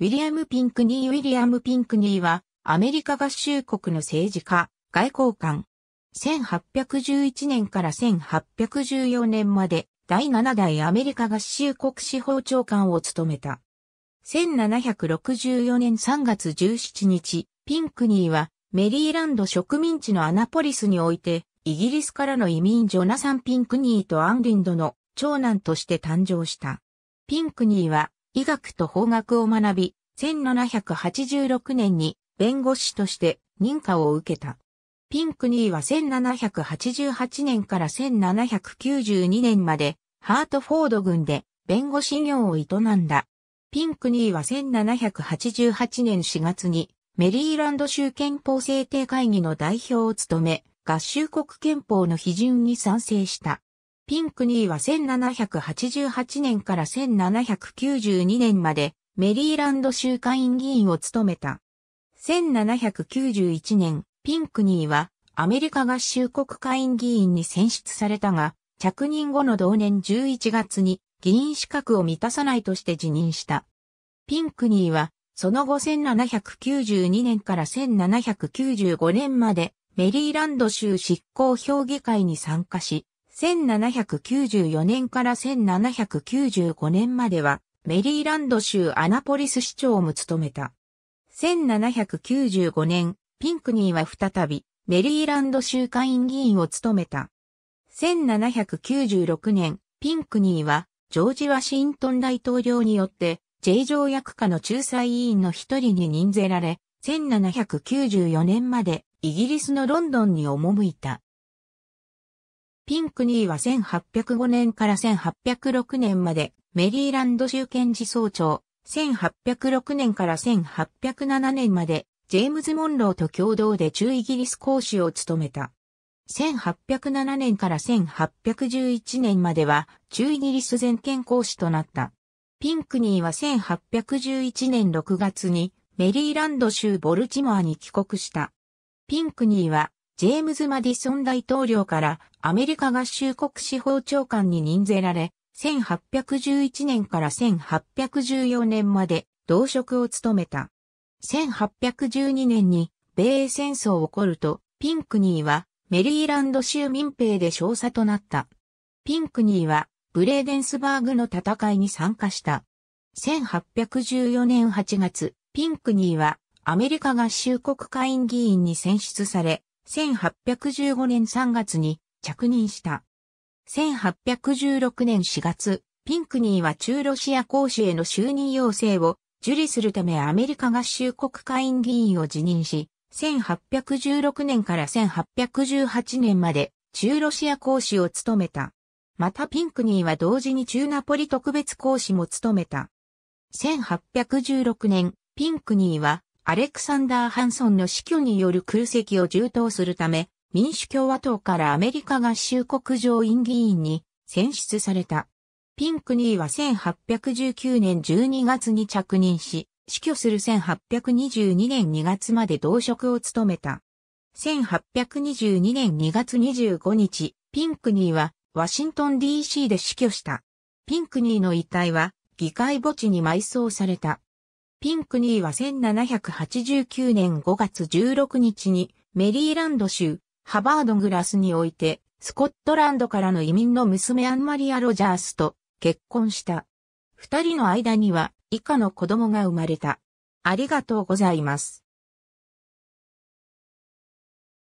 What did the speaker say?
ウィリアム・ピンクニー・ウィリアム・ピンクニーは、アメリカ合衆国の政治家、外交官。1811年から1814年まで、第7代アメリカ合衆国司法長官を務めた。1764年3月17日、ピンクニーは、メリーランド植民地のアナポリスにおいて、イギリスからの移民ジョナサン・ピンクニーとアンリンドの長男として誕生した。ピンクニーは医学と法学を学び、1786年に弁護士として認可を受けた。ピンクニーは1788年から1792年までハートフォード郡で弁護士業を営んだ。ピンクニーは1788年4月にメリーランド州憲法制定会議の代表を務め、合衆国憲法の批准に賛成した。ピンクニーは1788年から1792年までメリーランド州下院議員を務めた。1791年、ピンクニーはアメリカ合衆国下院議員に選出されたが、着任後の同年11月に議員資格を満たさないとして辞任した。ピンクニーは、その後1792年から1795年までメリーランド州執行評議会に参加し、1794年から1795年までは、メリーランド州アナポリス市長も務めた。1795年、ピンクニーは再び、メリーランド州下院議員を務めた。1796年、ピンクニーは、ジョージ・ワシントン大統領によって、J 条約下の仲裁委員の一人に任ぜられ、1794年までイギリスのロンドンに赴いた。ピンクニーは1805年から1806年までメリーランド州検事総長、1806年から1807年までジェームズ・モンローと共同で中イギリス公使を務めた。1807年から1811年までは中イギリス全権公使となった。ピンクニーは1811年6月にメリーランド州ボルチモアに帰国した。ピンクニーはジェームズ・マディソン大統領からアメリカ合衆国司法長官に任ぜられ、1811年から1814年まで同職を務めた。1812年に米英戦争を起こると、ピンクニーはメリーランド州民兵で少佐となった。ピンクニーはブレーデンスバーグの戦いに参加した。1814年8月、ピンクニーはアメリカ合衆国会員議員に選出され、1815年3月に着任した。1816年4月、ピンクニーは中ロシア公使への就任要請を受理するためアメリカ合衆国会員議員を辞任し、1816年から1818年まで中ロシア公使を務めた。またピンクニーは同時に中ナポリ特別公使も務めた。1816年、ピンクニーはアレクサンダー・ハンソンの死去による空席を充当するため、民主共和党からアメリカ合衆国上院議員に選出された。ピンクニーは1819年12月に着任し、死去する1822年2月まで同職を務めた。1822年2月25日、ピンクニーはワシントン DC で死去した。ピンクニーの遺体は議会墓地に埋葬された。ピンクニーは1789年5月16日にメリーランド州ハバードグラスにおいてスコットランドからの移民の娘アンマリア・ロジャースと結婚した。二人の間には以下の子供が生まれた。ありがとうございます。